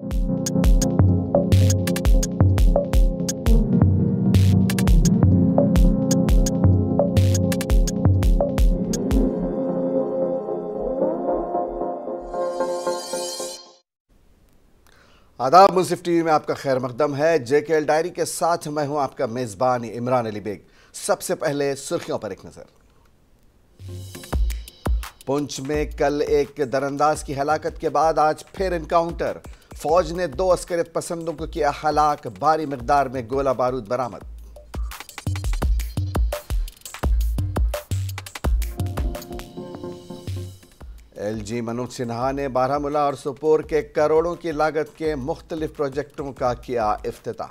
आदाब मुनसिफ टीवी में आपका खैर मकदम है जे के एल डायरी के साथ मैं हूं आपका मेज़बान इमरान अली बेग सबसे पहले सुर्खियों पर एक नज़र पुंछ में कल एक दरअंदाज की हलाकत के बाद आज फिर इनकाउंटर फौज ने दो अस्करियत पसंदों को किया हलाक भारी मकदार में गोला बारूद बरामद एलजी मनोज सिन्हा ने बारामूला और सुपोर के करोड़ों की लागत के मुख्तलिफ प्रोजेक्टों का किया अफ्ताह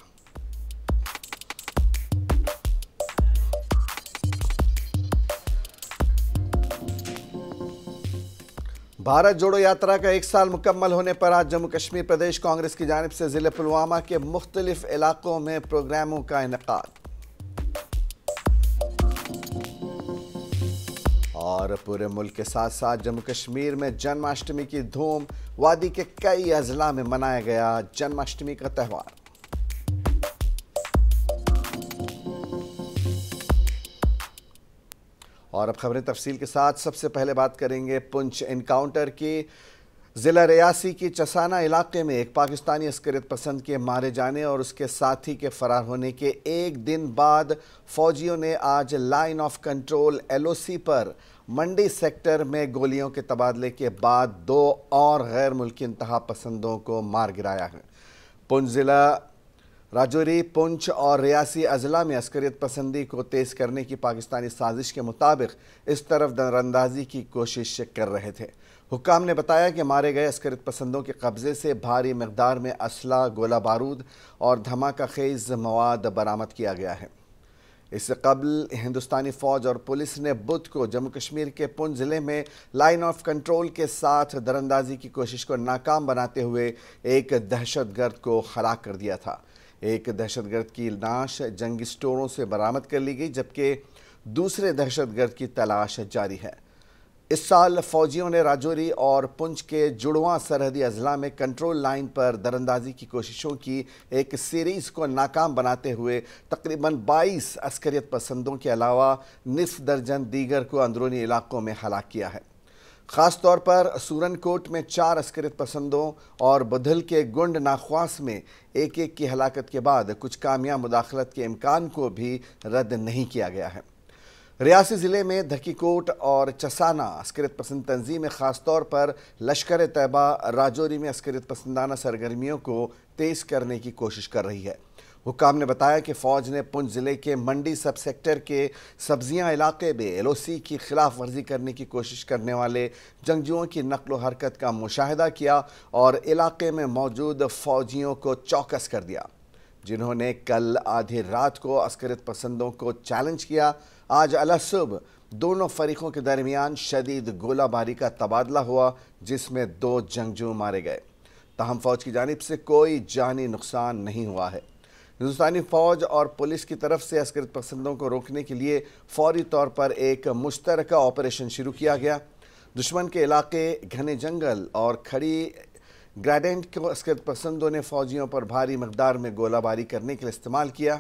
भारत जोड़ो यात्रा का एक साल मुकम्मल होने पर आज जम्मू कश्मीर प्रदेश कांग्रेस की जानब से ज़िले पुलवामा के मुख्तलिफ इलाकों में प्रोग्रामों का इनका और पूरे मुल्क के साथ साथ जम्मू कश्मीर में जन्माष्टमी की धूम वादी के कई अजला में मनाया गया जन्माष्टमी का त्यौहार और अब खबरें तफसील के साथ सबसे पहले बात करेंगे पुंछ इनकाउंटर की ज़िला रियासी की चसाना इलाके में एक पाकिस्तानी अस्करियत पसंद के मारे जाने और उसके साथी के फरार होने के एक दिन बाद फौजियों ने आज लाइन ऑफ कंट्रोल एलओसी पर मंडी सेक्टर में गोलियों के तबादले के बाद दो और गैर मुल्की इंतहा पसंदों को मार गिराया है पुंछ ज़िला राजौरी पुंछ और रियासी अजला में अस्करियत पसंदी को तेज़ करने की पाकिस्तानी साजिश के मुताबिक इस तरफ दरअंदाजी की कोशिश कर रहे थे हुकाम ने बताया कि मारे गए अस्करियत पसंदों के कब्ज़े से भारी मकदार में असला गोला बारूद और धमाका खेज मवाद बरामद किया गया है इससे कबल हिंदुस्तानी फ़ौज और पुलिस ने बुध को जम्मू कश्मीर के पुंछ ज़िले में लाइन ऑफ कंट्रोल के साथ दरअंदाजी की कोशिश को नाकाम बनाते हुए एक दहशतगर्द को खड़ा कर दिया था एक दहशतगर्द की लाश जंग स्टोरों से बरामद कर ली गई जबकि दूसरे दहशतगर्द की तलाश जारी है इस साल फौजियों ने राजौरी और पुंछ के जुड़वा सरहदी अजला में कंट्रोल लाइन पर दरंदाजी की कोशिशों की एक सीरीज़ को नाकाम बनाते हुए तकरीबन 22 अस्करियत पसंदों के अलावा निस दर्जन दीगर को अंदरूनी इलाकों में हलाक किया है ख़ास तौर पर सूरनकोट में चार अस्करित पसंदों और बदल के गुंड नाख्वास में एक एक की हलाकत के बाद कुछ कामयाब मुदाखलत के इम्कान को भी रद्द नहीं किया गया है रियासी ज़िले में कोट और चसाना अस्करत पसंद तंजीम ख़ास तौर पर लश्कर तयबा राजौरी में अस्करत पसंदाना सरगर्मियों को तेज़ करने की कोशिश कर रही है हुकाम ने बताया कि फ़ौज ने पुंछ ज़िले के मंडी सब सेक्टर के सब्जियां इलाके में एल ओ सी की खिलाफ वर्जी करने की कोशिश करने वाले जंगजुओं की नकल हरकत का मुशाह किया और इलाके में मौजूद फ़ौजियों को चौकस कर दिया जिन्होंने कल आधी रात को अस्करत पसंदों को चैलेंज किया आज अलसुब दोनों फरीकों के दरमियान शदीद गोलाबारी का तबादला हुआ जिसमें दो जंगजू मारे गए तहम फौज की जानब से कोई जानी नुकसान नहीं हुआ है हिंदुस्तानी फ़ौज और पुलिस की तरफ से अस्कृत पसंदों को रोकने के लिए फौरी तौर पर एक मुश्तरक ऑपरेशन शुरू किया गया दुश्मन के इलाके घने जंगल और खड़ी ग्रेडेंट को अस्कृत पसंदों ने फौजियों पर भारी मकदार में गोलाबारी करने के लिए इस्तेमाल किया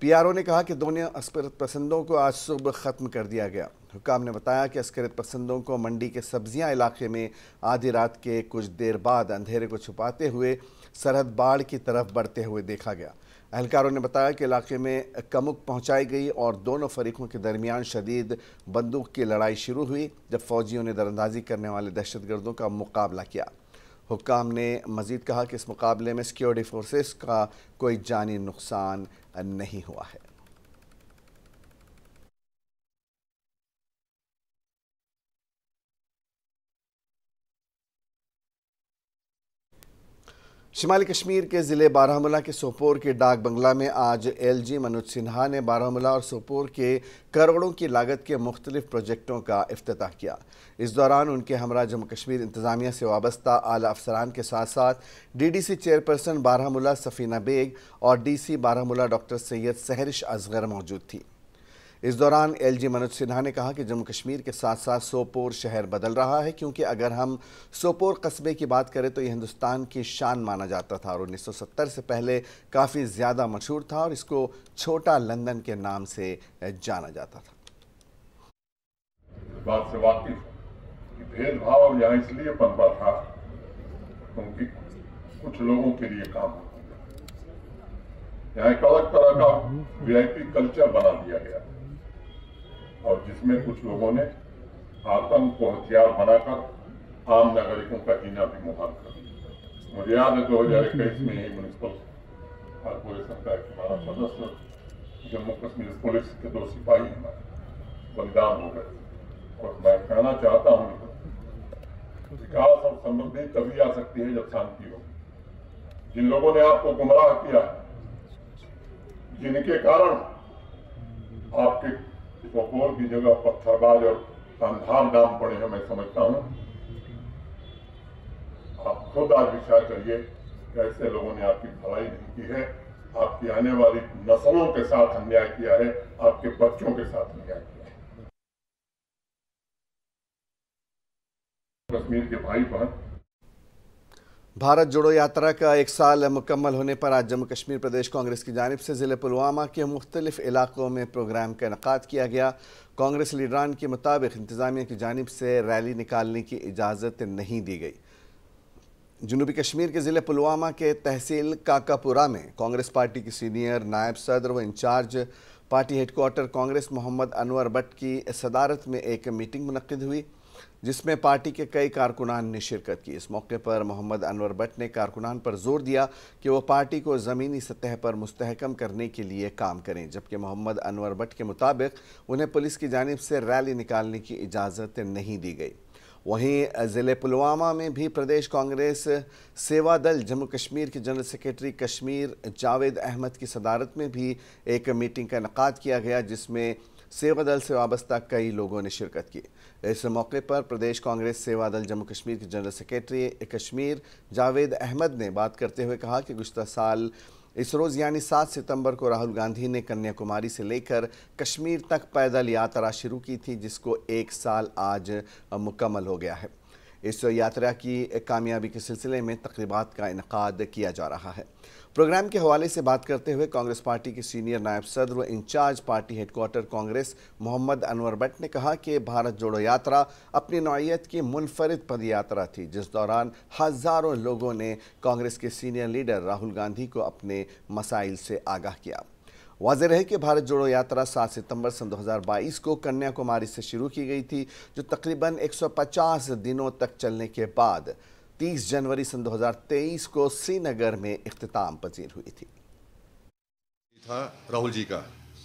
पीआरओ ने कहा कि दोनों अस्कृत पसंदों को आज सुबह ख़त्म कर दिया गया हुकाम ने बताया कि अस्करत पसंदों को मंडी के सब्जियां इलाके में आधी रात के कुछ देर बाद अंधेरे को छुपाते हुए सरहद बाढ़ की तरफ बढ़ते हुए देखा गया अहलकारों ने बताया कि इलाके में कमुक पहुंचाई गई और दोनों फरीकों के दरमियान शदीद बंदूक की लड़ाई शुरू हुई जब फौजियों ने दरअंदाजी करने वाले दहशतगर्दों का मुकाबला किया हुकाम ने मजीद कहा कि इस मुकाबले में सिक्योरिटी फोर्सेस का कोई जानी नुकसान नहीं हुआ है शिमाली कश्मीर के ज़िले बारहमूला के सोपोर के डाक बंगला में आज एलजी मनोज सिन्हा ने बारामूला और सोपोर के करोड़ों की लागत के मुख्तलिफ प्रोजेक्टों का अफ्ताह किया इस दौरान उनके हमरा जम्मू कश्मीर इंतज़ामिया से वाबस्ता आला अफसरान के साथ साथ D D C chairperson Baramulla Safina Baig और D C Baramulla doctor Syed Sehrish Asghar मौजूद थी इस दौरान एलजी मनोज सिन्हा ने कहा कि जम्मू कश्मीर के साथ साथ सोपोर शहर बदल रहा है क्योंकि अगर हम सोपोर कस्बे की बात करें तो ये हिंदुस्तान की शान माना जाता था और 1970 से पहले काफ़ी ज़्यादा मशहूर था और इसको छोटा लंदन के नाम से जाना जाता था बात से वाकिफ भेदभाव यहाँ इसलिए पनपा था क्योंकि कुछ लोगों के लिए काम यहाँ एक अलग तरह का वीआईपी कल्चर बना दिया गया और जिसमें कुछ लोगों ने आतंक को हथियार बनाकर आम नागरिकों का जीना भी मुहाल कर दिया मुझे याद है दो हजार इक्कीस में ही म्यूनिसिपल कॉरपोरेशन का एक हमारा सदस्य जम्मू कश्मीर पुलिस के दो सिपाही हमारे बलिदान हो गए और मैं कहना चाहता हूँ विकास और समृद्धि तभी आ सकती है जब शांति हो जिन लोगों ने आपको गुमराह किया जिनके कारण आपके गफूर तो की जगह पत्थरबाज और कंधार नाम पड़े हैं मैं समझता हूं आप खुद आज विचार करिए कैसे लोगों ने आपकी भलाई नहीं की है आपकी आने वाली नस्लों के साथ अन्याय किया है आपके बच्चों के साथ अन्याय किया है कश्मीर के भाई बहन भारत जोड़ो यात्रा का एक साल मुकम्मल होने पर आज जम्मू कश्मीर प्रदेश कांग्रेस की जानब से ज़िले पुलवामा के मुख्तलिफ इलाकों में प्रोग्राम का इनका किया गया कांग्रेस लीडरान के मुताबिक इंतज़ामिया की जानब से रैली निकालने की इजाज़त नहीं दी गई जनूबी कश्मीर के ज़िले पुलवामा के तहसील काकापुरा में कांग्रेस पार्टी की सीनियर नायब सदर व incharge party headquarter Congress Mohammad Anwar Bhat की सदारत में एक मीटिंग मनद हुई जिसमें पार्टी के कई कारकुनान ने शिरकत की इस मौके पर मोहम्मद अनवर भट्ट ने कारकुनान पर जोर दिया कि वो पार्टी को ज़मीनी सतह पर मुस्तकम करने के लिए काम करें जबकि मोहम्मद अनवर भट्ट के मुताबिक उन्हें पुलिस की जानब से रैली निकालने की इजाज़त नहीं दी गई वहीं ज़िले पुलवामा में भी प्रदेश कांग्रेस सेवा दल जम्मू कश्मीर के जनरल सेक्रेटरी कश्मीर जावेद अहमद की सदारत में भी एक मीटिंग का इनका किया गया जिसमें सेवा दल से वाबस्ता कई लोगों ने शिरकत की इस मौके पर प्रदेश कांग्रेस सेवा दल जम्मू कश्मीर के जनरल सेक्रेटरी कश्मीर जावेद अहमद ने बात करते हुए कहा कि गुजत साल इस रोज़ यानी सात सितंबर को राहुल गांधी ने कन्याकुमारी से लेकर कश्मीर तक पैदल यात्रा शुरू की थी जिसको एक साल आज मुकम्मल हो गया है इस यात्रा की कामयाबी के सिलसिले में तकरीबा का इनका किया जा रहा है प्रोग्राम के हवाले से बात करते हुए कांग्रेस पार्टी के सीनियर नायब सदर व incharge party headquarter Congress Mohammad Anwar Bhat ने कहा कि भारत जोड़ो यात्रा अपनी नौीयत की मुनफरद पद यात्रा थी जिस दौरान हज़ारों लोगों ने कांग्रेस के सीनियर लीडर राहुल गांधी को अपने मसाइल से आगाह किया वाजे रहे कि भारत जोड़ो यात्रा सात सितंबर सन 2022 को कन्याकुमारी से शुरू की गई थी जो तकरीबन 150 दिनों तक चलने के बाद 30 जनवरी सन 2023 को श्रीनगर में अख्ताम पजीर हुई थी था राहुल जी का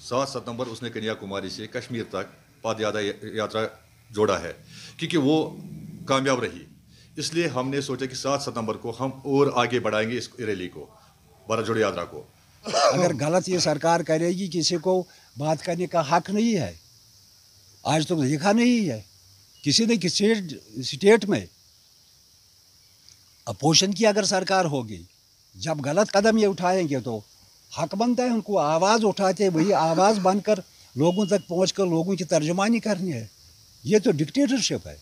सात सितंबर उसने कन्याकुमारी से कश्मीर तक पदयात्रा यात्रा जोड़ा है क्योंकि वो कामयाब रही इसलिए हमने सोचा कि सात सितंबर को हम और आगे बढ़ाएंगे इस रैली को भारत जोड़ो यात्रा को अगर गलत ये सरकार करेगी किसी को बात करने का हक नहीं है आज तो देखा नहीं है किसी ने किसी स्टेट में अपोषण की अगर सरकार होगी जब गलत कदम ये उठाएंगे तो हक बनता है उनको आवाज़ उठाते हैं वही आवाज़ बनकर लोगों तक पहुँच कर लोगों की तर्जमानी करनी है ये तो डिक्टेटरशिप है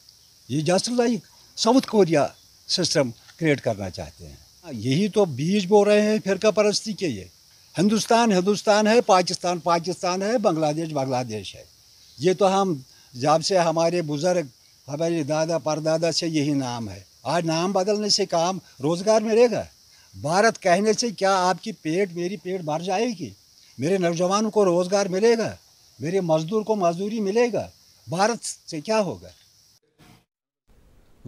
ये just like South Korea system create करना चाहते हैं यही तो बीज बो रहे हैं फिरका परस्ती के ये हिंदुस्तान हिंदुस्तान है पाकिस्तान पाकिस्तान है बांग्लादेश बांग्लादेश है ये तो हम जब से हमारे बुज़ुर्ग हमारे दादा परदादा से यही नाम है आज नाम बदलने से काम रोज़गार मिलेगा भारत कहने से क्या आपकी पेट मेरी पेट भर जाएगी मेरे नौजवानों को रोज़गार मिलेगा मेरे मज़दूर को मजदूरी मिलेगा भारत से क्या होगा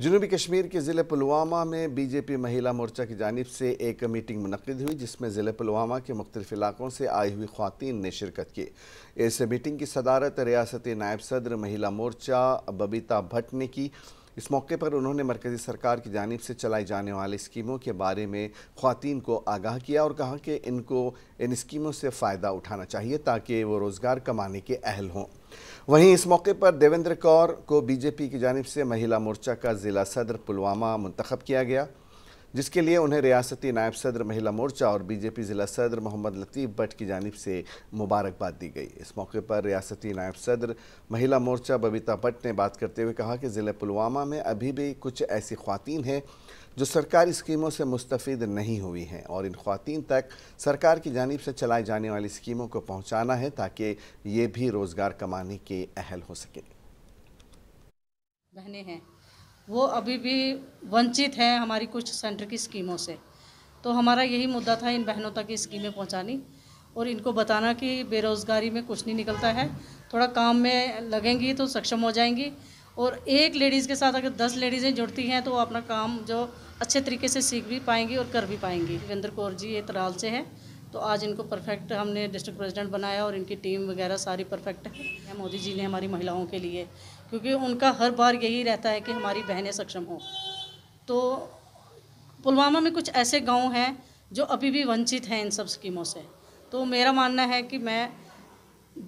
जनूबी कश्मीर के ज़िले पुलवामा में बीजेपी महिला मोर्चा की जानब से एक मीटिंग मनकद हुई जिसमें ज़िले पुलवामा के मुख्तलिफ इलाकों से आई हुई खातन ने शिरकत की इस मीटिंग की सदारत रियासती नायब सदर महिला मोर्चा बबीता भट्ट ने की इस मौके पर उन्होंने मरकज़ी सरकार की जानब से चलाई जाने वाली स्कीमों के बारे में ख़वान को आगाह किया और कहा कि इनको इन स्कीमों से फ़ायदा उठाना चाहिए ताकि वो रोज़गार कमाने के अहल हों वहीं इस मौके पर देवेंद्र कौर को बीजेपी की जानब से महिला मोर्चा का ज़िला सदर पुलवामा मंतखब किया गया जिसके लिए उन्हें रियासती नायब सदर महिला मोर्चा और बीजेपी ज़िला सदर मोहम्मद लतीफ़ भट्ट की जानब से मुबारकबाद दी गई इस मौके पर रियासती नायब सदर महिला मोर्चा बबीता भट्ट ने बात करते हुए कहा कि ज़िले पुलवामा में अभी भी कुछ ऐसी खातन हैं जो सरकारी स्कीमों से मुस्तफ़ नहीं हुई हैं और इन खातन तक सरकार की जानब से चलाई जाने वाली स्कीमों को पहुँचाना है ताकि ये भी रोज़गार कमाने के अहल हो सकें बहने हैं वो अभी भी वंचित हैं हमारी कुछ सेंटर की स्कीमों से तो हमारा यही मुद्दा था इन बहनों तक ये स्कीमें पहुंचानी और इनको बताना कि बेरोज़गारी में कुछ नहीं निकलता है थोड़ा काम में लगेंगी तो सक्षम हो जाएंगी और एक लेडीज़ के साथ अगर दस लेडीज़ें जुड़ती हैं तो वो अपना काम जो अच्छे तरीके से सीख भी पाएंगी और कर भी पाएंगी जोगिंदर कौर जी ये तराल से हैं तो आज इनको परफेक्ट हमने डिस्ट्रिक्ट प्रेसिडेंट बनाया और इनकी टीम वगैरह सारी परफेक्ट है मोदी जी ने हमारी महिलाओं के लिए क्योंकि उनका हर बार यही रहता है कि हमारी बहनें सक्षम हों तो पुलवामा में कुछ ऐसे गांव हैं जो अभी भी वंचित हैं इन सब स्कीमों से तो मेरा मानना है कि मैं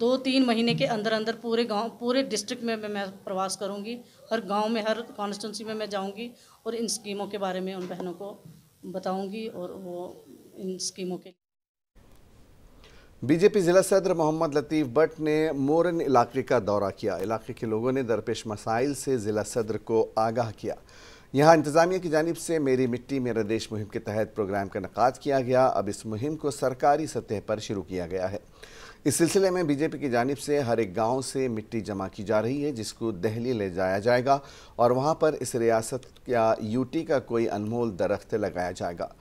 दो तीन महीने के अंदर अंदर पूरे गांव पूरे डिस्ट्रिक्ट में मैं प्रवास करूंगी हर गांव में हर कॉन्स्टिट्यूंसी में मैं जाऊंगी और इन स्कीमों के बारे में उन बहनों को बताऊंगी और वो इन स्कीमों के बीजेपी जिला सदर मोहम्मद लतीफ़ भट्ट ने मोरन इलाके का दौरा किया इलाके के लोगों ने दरपेश मसाइल से ज़िला सदर को आगाह किया यहाँ इंतज़ामिया की जानब से मेरी मिट्टी मेरा देश मुहिम के तहत प्रोग्राम का नक़ाद किया गया अब इस मुहिम को सरकारी सतह पर शुरू किया गया है इस सिलसिले में बीजेपी की जानब से हर एक गांव से मिट्टी जमा की जा रही है जिसको दहली ले जाया जाएगा और वहाँ पर इस रियासत या यूटी का कोई अनमोल दरख्त लगाया जाएगा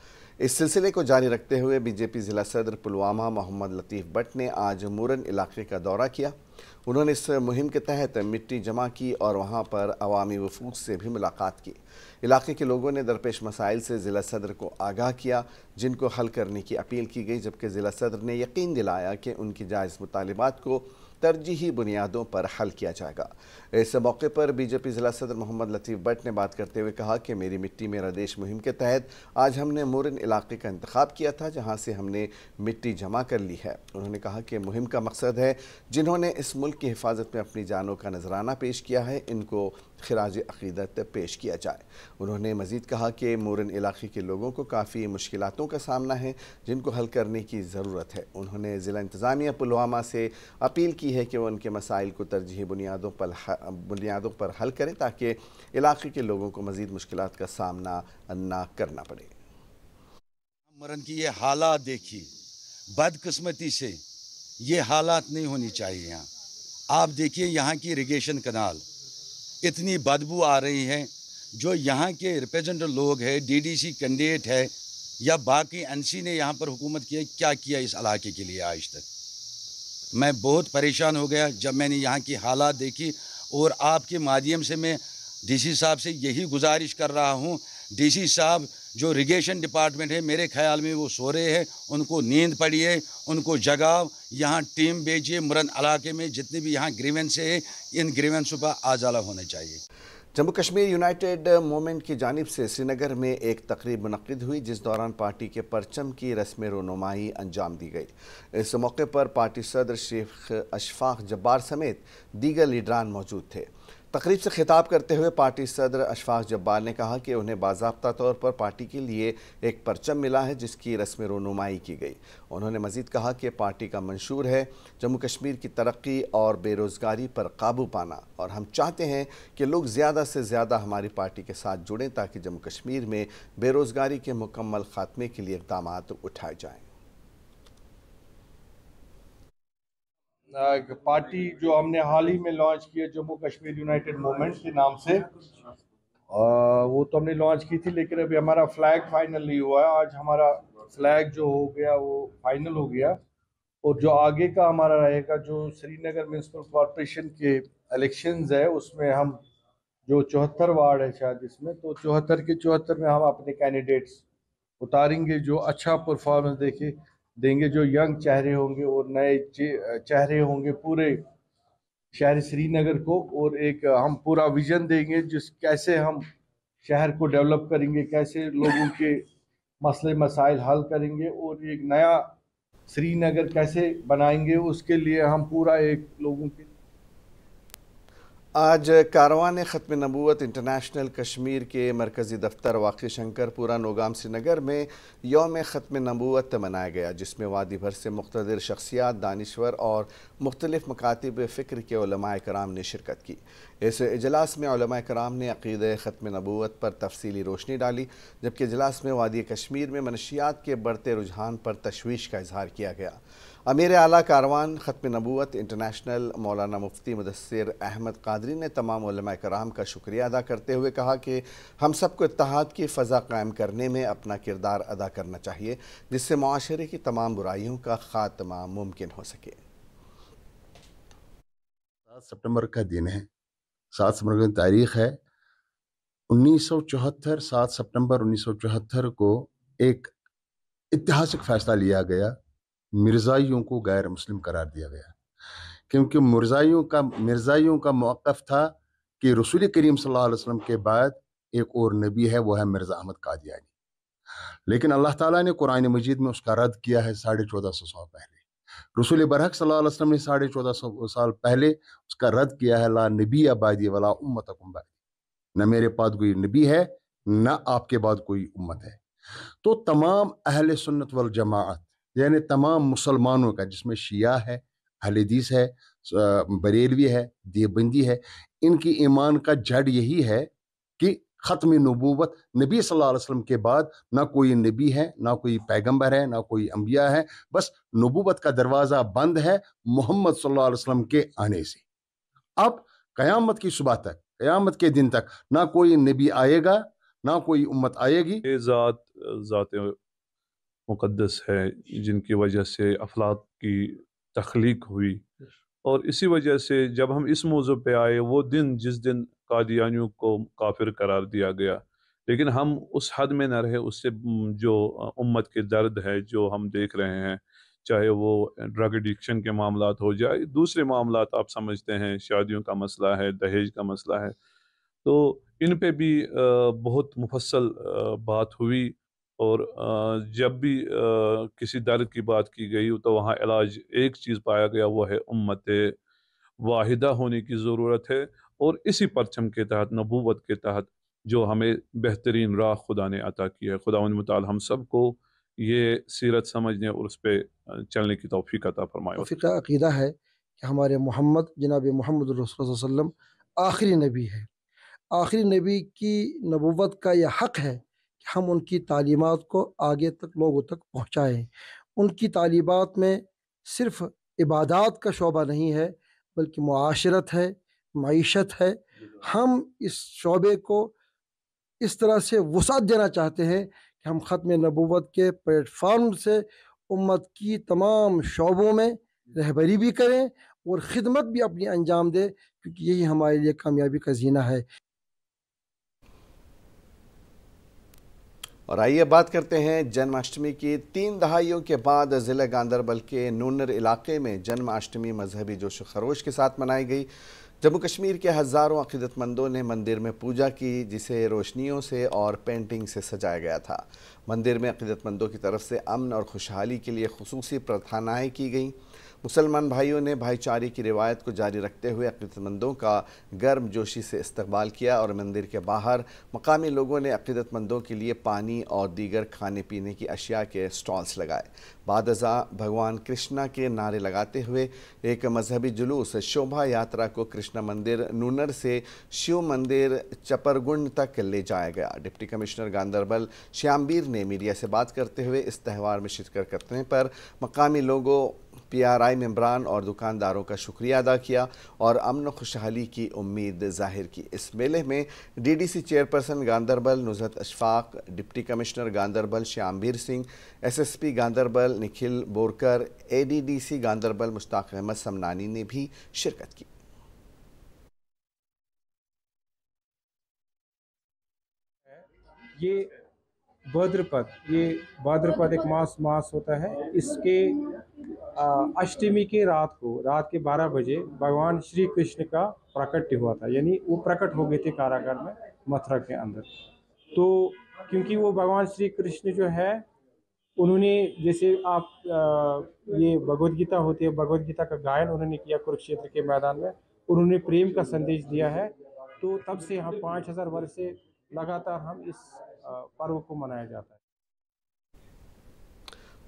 इस सिलसिले को जारी रखते हुए बीजेपी जिला सदर पुलवामा मोहम्मद लतीफ़ भट्ट ने आज मुरन इलाके का दौरा किया उन्होंने इस मुहिम के तहत मिट्टी जमा की और वहां पर अवामी वफूक से भी मुलाकात की इलाके के लोगों ने दरपेश मसाइल से ज़िला सदर को आगाह किया जिनको हल करने की अपील की गई जबकि ज़िला सदर ने यकीन दिलाया कि उनकी जायज़ मुतालबात को तरजीही बुनियादों पर हल किया जाएगा इस मौके पर बीजेपी जिला सदर मोहम्मद लतीफ़ भट्ट ने बात करते हुए कहा कि मेरी मिट्टी मेरा देश मुहिम के तहत आज हमने मुरन इलाके का इंतखब किया था जहाँ से हमने मिट्टी जमा कर ली है उन्होंने कहा कि मुहिम का मकसद है जिन्होंने इस मुल्क की हिफाजत में अपनी जानों का नजराना पेश किया है इनको खराज अकीदत पेश किया जाए उन्होंने मजीद कहा कि मोरन इलाके के लोगों को काफ़ी मुश्किल का सामना है जिनको हल करने की ज़रूरत है उन्होंने ज़िला इंतज़ामिया पुलवामा से अपील की की है कि वो उनके मसाइल को तरजीह बुनियादों पर बुनियादों पर हल करें ताकि इलाके के लोगों को मज़ीद मुश्किल का सामना ना करना पड़े मरन की ये हालात देखिए बदकस्मती से ये हालात नहीं होनी चाहिए यहाँ आप देखिए यहाँ की इरीगेशन कनाल इतनी बदबू आ रही है जो यहाँ के रिप्रेजेंटेटिव लोग हैं डीडीसी कैंडिडेट है या बाकी एनसी ने यहाँ पर हुकूमत किया क्या किया इस इलाके के लिए आज तक मैं बहुत परेशान हो गया जब मैंने यहाँ की हालात देखी और आपके माध्यम से मैं डीसी साहब से यही गुजारिश कर रहा हूँ डीसी साहब जो रिगेशन डिपार्टमेंट है मेरे ख्याल में वो सो रहे हैं उनको नींद पड़िए उनको जगाओ यहाँ टीम भेजिए मुरन इलाके में जितने भी यहाँ ग्रीवेंस है इन ग्रीवेंसों पर आजाला होना चाहिए जम्मू कश्मीर यूनाइटेड मूवमेंट की जानब से श्रीनगर में एक तकरीब मनद हुई जिस दौरान पार्टी के परचम की रस्म रोनुमाई अंजाम दी गई इस मौके पर पार्टी सदर शेख अशफाक जब्बार समेत दीगर लीडरान मौजूद थे तकरीब से खिताब करते हुए पार्टी सदर अशफाक जब्बार ने कहा कि उन्हें बाबा तौर पर पार्टी के लिए एक परचम मिला है जिसकी रस्म रोनुमाई की गई उन्होंने मजीद कहा कि पार्टी का मंशूर है जम्मू कश्मीर की तरक्की और बेरोज़गारी पर काबू पाना और हम चाहते हैं कि लोग ज़्यादा से ज़्यादा हमारी पार्टी के साथ जुड़ें ताकि जम्मू कश्मीर में बेरोज़गारी के मुकम्मल ख़ात्मे के लिए इकदाम उठाए जाएँ पार्टी जो हमने हाल ही में लॉन्च की है जम्मू कश्मीर यूनाइटेड मूवमेंट के नाम से आ, वो तो हमने लॉन्च की थी लेकिन अभी हमारा फ्लैग फाइनल नहीं हुआ है आज हमारा फ्लैग जो हो गया वो फाइनल हो गया और जो आगे का हमारा रहेगा जो श्रीनगर म्यूनसिपल कॉरपोरेशन के इलेक्शंस है उसमें हम जो चौहत्तर वार्ड है शायद इसमें तो चौहत्तर के चौहत्तर में हम अपने कैंडिडेट्स उतारेंगे जो अच्छा परफॉर्मेंस देखे देंगे जो यंग चेहरे होंगे और नए चेहरे होंगे पूरे शहर श्रीनगर को और एक हम पूरा विजन देंगे जिस कैसे हम शहर को डेवलप करेंगे कैसे लोगों के मसले मसाइल हल करेंगे और एक नया श्रीनगर कैसे बनाएंगे उसके लिए हम पूरा एक लोगों के आज कारवान ख़त्म नबूत इंटरनेशनल कश्मीर के मरकज़ी दफ्तर वाक़ शंकरपुरा नोगाम श्रीनगर में योम ख़त्म नबूत मनाया गया जिसमें वादी भर से मुख्तर शख्सियात दानश्वर और मुख्तलिफ मकातब फ़िक्र के कराम ने शिरकत की इस अजलास में कराम ने अक़ीद ख़त्म नबूत पर तफसली रोशनी डाली जबकि अजलास में वादी कश्मीर में मनशियात के बढ़ते रुझान पर तशवीश का इजहार किया गया अमीर आला कारवान ख़त्म नबूत इंटरनेशनल मौलाना मुफ्ती मुदसर अहमद कादरी ने तमाम कराम का शुक्रिया अदा करते हुए कहा कि हम सबको इतहाद की फ़ा कायम करने में अपना किरदार अदा करना चाहिए जिससे माशरे की तमाम बुराइयों का ख़ात्मा मुमकिन हो सके सात सितंबर का दिन है सात सितंबर की तारीख है उन्नीस सौ चौहत्तर सात सितंबर उन्नीस सौ चौहत्तर को एक ऐतिहासिक फ़ैसला लिया गया मिर्ज़ाइयों को गैर मुस्लिम करार दिया गया क्योंकि मिर्ज़ाइयों का मिर्ज़ाइयों का मौक़ था कि रसूल करीम सल्लल्लाहु अलैहि वसल्लम के बाद एक और नबी है वह है मिर्ज़ा अहमद कादियानी लेकिन अल्लाह ताला ने कुरान मजीद में उसका रद्द किया है साढ़े चौदह सौ साल पहले रसूल बरहक सल्लल्लाहु अलैहि वसल्लम ने साढ़े चौदह सौ साल पहले उसका रद्द किया है ला नबी आबादी वाला उम्मत अकम्बादी न मेरे पास कोई नबी है न आपके बाद कोई उम्मत है तो तमाम अहल सुन्नत वाल जमात यानी तमाम मुसलमानों का जिसमें शिया है हलदीस है बरेलवी है देवबंदी है इनकी ईमान का जड़ यही है कि ख़त्म नबूवत नबी सल्लल्लाहु अलैहि वसल्लम के बाद ना कोई नबी है ना कोई पैगंबर है ना कोई अम्बिया है बस नबूवत का दरवाज़ा बंद है मोहम्मद सल्लल्लाहु अलैहि वसल्लम के आने से अब क़यामत की सुबह तक क़यामत के दिन तक ना कोई नबी आएगा ना कोई उम्मत आएगी ज़ात ज़ात मुक़दस है जिनकी वजह से अफलाक की तख्लीक हुई और इसी वजह से जब हम इस मौजू पे आए वो दिन जिस दिन कादियानियों को काफिर करार दिया गया लेकिन हम उस हद में ना रहे उससे जो उम्मत के दर्द है जो हम देख रहे हैं चाहे वो ड्रग एडिक्शन के मामला हो जाए दूसरे मामला आप समझते हैं शादियों का मसला है दहेज का मसला है तो इन पे भी बहुत मुफसल बात हुई और जब भी किसी दर्द की बात की गई तो वहाँ इलाज एक चीज़ पाया गया वह है उम्मत वाहिदा होने की ज़रूरत है और इसी परचम के तहत नबूवत के तहत जो हमें बेहतरीन राह खुदा ने अता की है खुदा मताल हम सब को ये सीरत समझने और उस पर चलने की तोफ़ी अता फरमाए फ़िका अकीदा है कि हमारे मोहम्मद जनाब मोहम्मद वसल्लम आखिरी नबी है आखिरी नबी की नबूवत का यह हक़ है हम उनकी तालीमत को आगे तक लोगों तक पहुँचाएँ उनकी तालीबात में सिर्फ़ इबादत का शोबा नहीं है बल्कि माशरत है मीशत है हम इस शोबे को इस तरह से वसात देना चाहते हैं कि हम ख़त्म नबूत के प्लेटफार्म से उम्मत की तमाम शोबों में रहबरी भी करें और ख़िदमत भी अपनी अंजाम दें क्योंकि यही हमारे लिए कामयाबी का जीना है और आइए बात करते हैं जन्माष्टमी की तीन दहाइयों के बाद ज़िले गांधरबल के नूनर इलाके में जन्माष्टमी मजहबी जोश खरोश के साथ मनाई गई जम्मू कश्मीर के हज़ारों अकीदतमंदों ने मंदिर में पूजा की जिसे रोशनियों से और पेंटिंग से सजाया गया था मंदिर में अकीदतमंदों की तरफ से अमन और खुशहाली के लिए खसूस प्रार्थनाएँ की गईं मुसलमान भाइयों ने भाईचारे की रिवायत को जारी रखते हुए अकीदतमंदों का गर्म जोशी से इस्तबाल किया और मंदिर के बाहर मकामी लोगों ने अकीदतमंदों के लिए पानी और दीगर खाने पीने की अशिया के स्टॉल्स लगाए बाद भगवान कृष्णा के नारे लगाते हुए एक मजहबी जुलूस शोभा यात्रा को कृष्णा मंदिर नूनर से शिव मंदिर चपरगुंड तक ले जाया गया डिप्टी कमिश्नर गांधरबल श्यामबीर ने मीडिया से बात करते हुए इस त्यौहार में शिरकत करने पर मकामी लोगों पीआरआई मम्बरान और दुकानदारों का शुक्रिया अदा किया और अमन खुशहाली की उम्मीद जाहिर की इस मेले में DDC chairperson Ganderbal Nusrat Ashfaq deputy commissioner Ganderbal Shyambir Singh SSP Ganderbal Nikhil Borkar ADDC Ganderbal Mushtaq Ahmad Samnani ने भी शिरकत की ये भद्रपद ये भद्रपद एक मास मास होता है इसके अष्टमी के रात को रात के 12 बजे भगवान श्री कृष्ण का प्रकट हुआ था यानी वो प्रकट हो गए थे कारागार में मथुरा के अंदर तो क्योंकि वो भगवान श्री कृष्ण जो है उन्होंने जैसे आप आ, ये भगवत गीता होती है भगवत गीता का गायन उन्होंने किया कुरुक्षेत्र के मैदान में उन्होंने प्रेम का संदेश दिया है तो तब से हम पाँच हज़ार वर्ष से लगातार हम इस पर्व को मनाया जाता है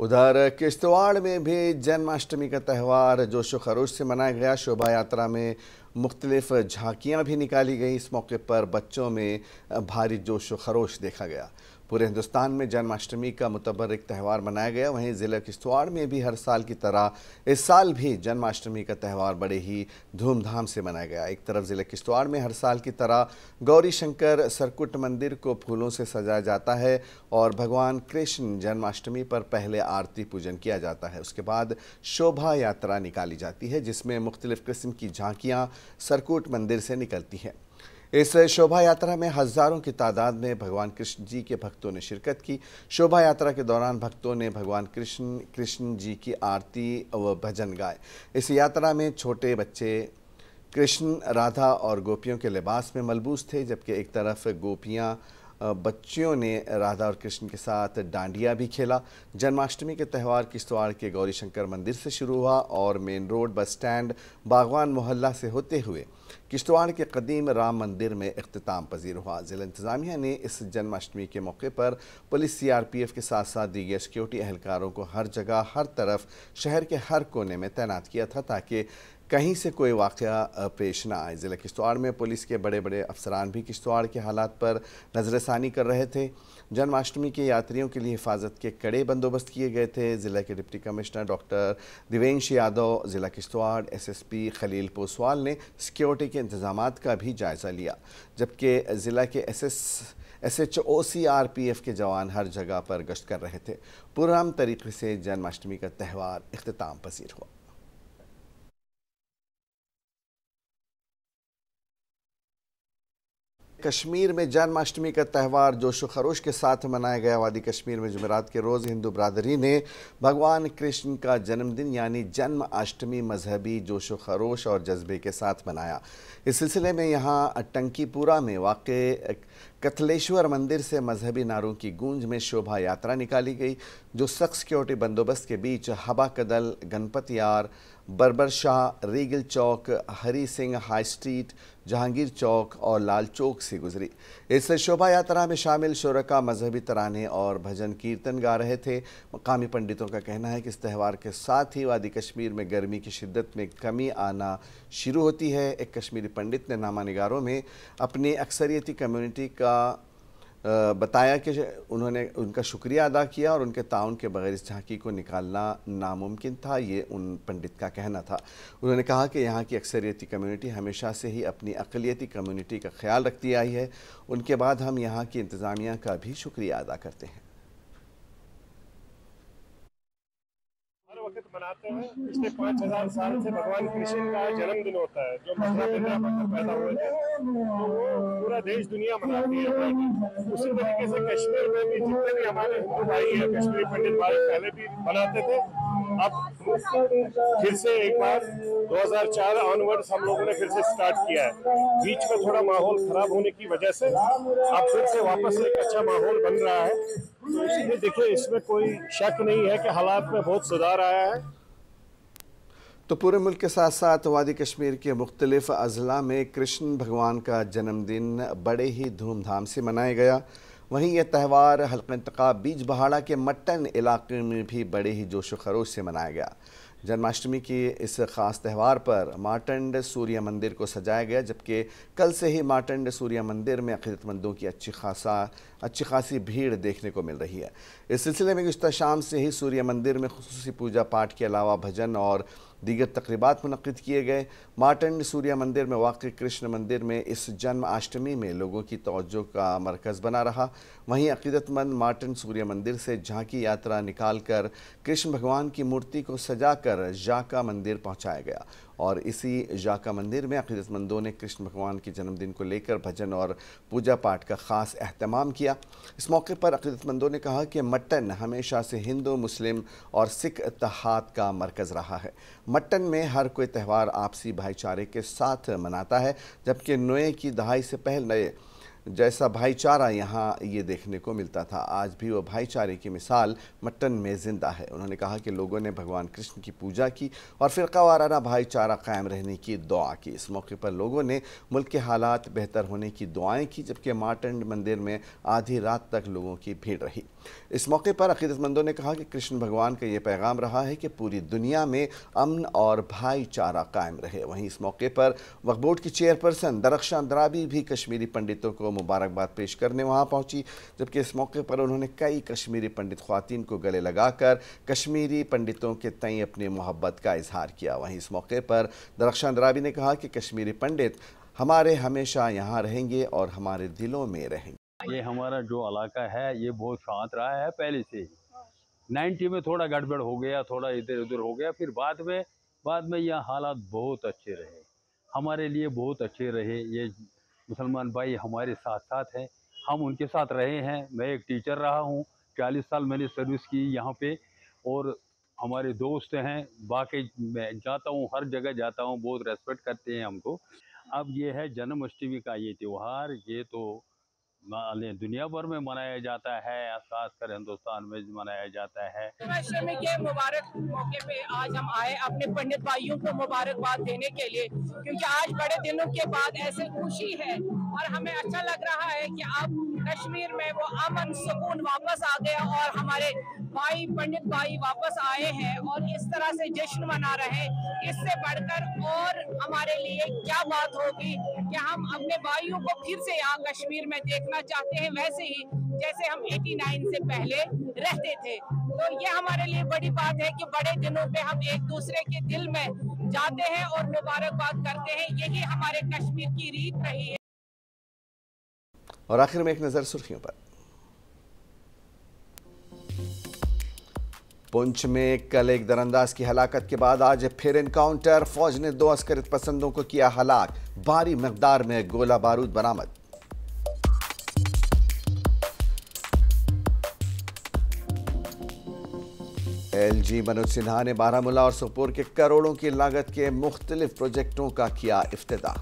उधर किश्तवाड़ में भी जन्माष्टमी का त्यौहार जोशो खरोश से मनाया गया शोभा यात्रा में मुख्तलिफ झांकियां भी निकाली गई इस मौके पर बच्चों में भारी जोशो खरोश देखा गया पूरे हिंदुस्तान में जन्माष्टमी का मुतबरक त्यौहार मनाया गया वहीं ज़िले किश्तवाड़ में भी हर साल की तरह इस साल भी जन्माष्टमी का त्यौहार बड़े ही धूमधाम से मनाया गया एक तरफ ज़िले किश्तवाड़ में हर साल की तरह गौरी शंकर सरकुट मंदिर को फूलों से सजाया जाता है और भगवान कृष्ण जन्माष्टमी पर पहले आरती पूजन किया जाता है उसके बाद शोभा यात्रा निकाली जाती है जिसमें मुख्तलिफ़ किस्म की झांकियाँ सरकुट मंदिर से निकलती हैं इस शोभा यात्रा में हजारों की तादाद में भगवान कृष्ण जी के भक्तों ने शिरकत की शोभा यात्रा के दौरान भक्तों ने भगवान कृष्ण कृष्ण जी की आरती व भजन गाए इस यात्रा में छोटे बच्चे कृष्ण राधा और गोपियों के लिबास में मलबूस थे जबकि एक तरफ गोपियाँ बच्चियों ने राधा और कृष्ण के साथ डांडिया भी खेला जन्माष्टमी के त्यौहार किश्तवाड़ के गौरी शंकर मंदिर से शुरू हुआ और मेन रोड बस स्टैंड बागवान मोहल्ला से होते हुए किश्तवाड़ के कदीम राम मंदिर में अख्ताम पजीर हुआ ज़िला इंतजामिया ने इस जन्माष्टमी के मौके पर पुलिस सीआरपीएफ के साथ साथ दीगर सिक्योरिटी एहलकारों को हर जगह हर तरफ शहर के हर कोने में तैनात किया था ताकि कहीं से कोई वाक़ पेश ना आए ज़िला किश्तवाड़ में पुलिस के बड़े बड़े अफसरान भी किश्तवाड़ के हालात पर नज़रसानी कर रहे थे जन्माष्टमी के यात्रियों के लिए हिफाजत के कड़े बंदोबस्त किए गए थे ज़िला के deputy commissioner doctor Devansh Yadav ज़िला किश्तवाड़ एसएसपी खलील पोसवाल ने सिक्योरिटी के इंतजाम का भी जायज़ा लिया जबकि ज़िला के S S S H O C R P F के जवान हर जगह पर गश्त कर रहे थे पुराम तरीके से जन्माष्टमी का त्यौहार अख्ताम पसीर हुआ कश्मीर में जन्माष्टमी का त्यौहार जोश खरोश के साथ मनाया गया वादी कश्मीर में जमेरात के रोज़ हिंदू बरदरी ने भगवान कृष्ण का जन्मदिन यानी जन्माष्टमी मजहबी जोश खरोश और जज्बे के साथ मनाया इस सिलसिले में यहाँ टंकीपुरा में वाक़ कथलेश्वर मंदिर से मजहबी नारों की गूंज में शोभा यात्रा निकाली गई जो सख्त सिक्योरिटी बंदोबस्त के बीच हबा Kadal Ganpatyar Barbar Shah Regal Chowk Hari Singh high street Jahangir Chowk और लाल चौक से गुजरी इससे शोभा यात्रा में शामिल शुरा मजहबी तराने और भजन कीर्तन गा रहे थे मकामी पंडितों का कहना है कि इस त्यौहार के साथ ही वादी कश्मीर में गर्मी की शिद्दत में कमी आना शुरू होती है एक कश्मीरी पंडित ने नामा में अपनी अक्सरियती कम्यूनिटी का बताया कि उन्होंने उनका शुक्रिया अदा किया और उनके ताउन के बगैर इस झांकी को निकालना नामुमकिन था ये उन पंडित का कहना था उन्होंने कहा कि यहाँ की अक्सरियती कम्युनिटी हमेशा से ही अपनी अकलीती कम्युनिटी का ख्याल रखती आई है उनके बाद हम यहाँ की इंतज़ामिया का भी शुक्रिया अदा करते हैं मनाते हैं पिछले पाँच हजार साल से भगवान कृष्ण का जन्मदिन होता है जो मथुरा में पैदा हुए थे तो वो पूरा देश दुनिया मनाती है उसी तरीके से कश्मीर में भी जितने भी हमारे हिंदू भाई है कश्मीरी पंडित भाई पहले भी मनाते थे अब फिर से एक बार 2004 ऑनवर्ड्स हम लोगों ने फिर से स्टार्ट किया है बीच में थोड़ा माहौल खराब होने की वजह से अब फिर से वापस एक अच्छा माहौल बन रहा है तो इसलिए देखिए इसमें कोई शक नहीं है कि हालात में बहुत सुधार आया है तो पूरे मुल्क के साथ साथ वादी कश्मीर के मुख्तलिफ अजला में कृष्ण भगवान का जन्मदिन बड़े ही धूमधाम से मनाया गया वहीं यह त्यौहार हल्का इंतखा बीज बहाड़ा के मट्टन इलाके में भी बड़े ही जोश खरोश से मनाया गया जन्माष्टमी के इस खास त्यौहार पर मार्टंड सूर्य मंदिर को सजाया गया जबकि कल से ही मार्टंड सूर्य मंदिर में अकीदतमंदों की अच्छी खासा अच्छी खासी भीड़ देखने को मिल रही है इस सिलसिले में गुज्तर शाम से ही सूर्य मंदिर में खसूस पूजा पाठ के अलावा भजन और दीगर तकरीबा मनद किए गए मार्टंड सूर्य मंदिर में वाक़ कृष्ण मंदिर में इस जन्माष्टमी में लोगों की तोज्जो का मरकज़ बना रहा वहीं अकीदतमंद मार्टंड सूर्य मंदिर से झांकी यात्रा निकाल कर कृष्ण भगवान की मूर्ति को सजा कर जाका मंदिर पहुँचाया गया और इसी जाका मंदिर में अकीदतमंदों ने कृष्ण भगवान के जन्मदिन को लेकर भजन और पूजा पाठ का ख़ास अहतमाम किया इस मौके पर अकीदतमंदों ने कहा कि मटन हमेशा से हिंदू मुस्लिम और सिख इतहाद का मरकज़ रहा है मटन में हर कोई त्यौहार आपसी भाईचारे के साथ मनाता है जबकि नोए की दहाई से पहले नए जैसा भाईचारा यहाँ ये देखने को मिलता था आज भी वह भाईचारे की मिसाल मट्टन में जिंदा है उन्होंने कहा कि लोगों ने भगवान कृष्ण की पूजा की और फ़िरका वाराना भाईचारा कायम रहने की दुआ की इस मौके पर लोगों ने मुल्क के हालात बेहतर होने की दुआएँ की जबकि मार्टंड मंदिर में आधी रात तक लोगों की भीड़ रही इस मौके पर अकीदतमंदों ने कहा कि कृष्ण भगवान का ये पैगाम रहा है कि पूरी दुनिया में अमन और भाईचारा कायम रहे वहीं इस मौके पर वक्फ बोर्ड की चेयरपर्सन दरक्षा दराबी भी कश्मीरी पंडितों को मुबारकबाद पेश करने वहाँ पहुँची जबकि इस मौके पर उन्होंने कई कश्मीरी पंडित खुवान को गले लगाकर कश्मीरी पंडितों के तय अपनी मोहब्बत का इजहार किया वहीं इस मौके पर दरख्शान दराबी ने कहा कि कश्मीरी पंडित हमारे हमेशा यहाँ रहेंगे और हमारे दिलों में रहेंगे ये हमारा जो इलाका है ये बहुत शांत रहा है पहले से ही नाइन्टी में थोड़ा गड़बड़ हो गया थोड़ा इधर उधर हो गया फिर बाद में बाद में यह हालात बहुत अच्छे रहे हमारे लिए बहुत अच्छे रहे ये मुसलमान भाई हमारे साथ साथ हैं हम उनके साथ रहे हैं मैं एक टीचर रहा हूँ चालीस साल मैंने सर्विस की यहाँ पे और हमारे दोस्त हैं बाकी मैं जाता हूँ हर जगह जाता हूँ बहुत रेस्पेक्ट करते हैं हमको अब ये है जन्माष्टमी का ये त्यौहार ये तो दुनिया भर में मनाया जाता है खासकर हिंदुस्तान में मनाया जाता है के मुबारक मौके पे आज हम आए अपने पंडित भाइयों को मुबारकबाद देने के लिए क्योंकि आज बड़े दिनों के बाद ऐसे खुशी है और हमें अच्छा लग रहा है कि अब कश्मीर में वो अमन सुकून वापस आ गया और हमारे भाई पंडित भाई वापस आए हैं और इस तरह से जश्न मना रहे हैं इससे बढ़कर और हमारे लिए क्या बात होगी कि हम अपने भाइयों को फिर से यहाँ कश्मीर में देख रखना चाहते हैं वैसे ही जैसे हम 89 से पहले रहते थे तो ये हमारे लिए बड़ी बात है कि बड़े दिनों पे हम एक दूसरे के दिल में जाते हैं और मुबारकबाद करते हैं यही हमारे कश्मीर की रीत रही है और आखिर में एक नज़र सुर्खियों पर पुंछ में कल एक दरअंदाज की हलाकत के बाद आज फिर इनकाउंटर फौज ने दो अस्करित पसंदों को किया हलाक भारी मकदार में गोला बारूद बरामद एलजी मनोज सिन्हा ने बारामूला और सोपोर के करोड़ों की लागत के मुख्तलिफ प्रोजेक्टों का किया अफ्तः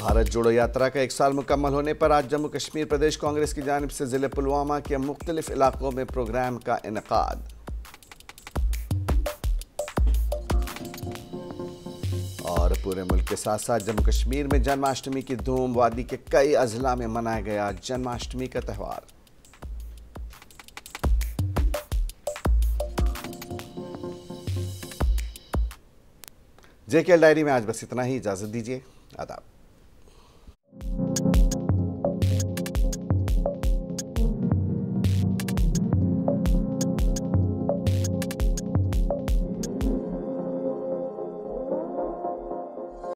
भारत जोड़ो यात्रा का एक साल मुकम्मल होने पर आज जम्मू कश्मीर प्रदेश कांग्रेस की जानब से ज़िले पुलवामा के मुख्तलिफ इलाकों में प्रोग्राम का इनका पूरे मुल्क के साथ साथ जम्मू कश्मीर में जन्माष्टमी की धूम वादी के कई अजला में मनाया गया जन्माष्टमी का त्यौहार जेके डायरी में आज बस इतना ही इजाजत दीजिए आदाब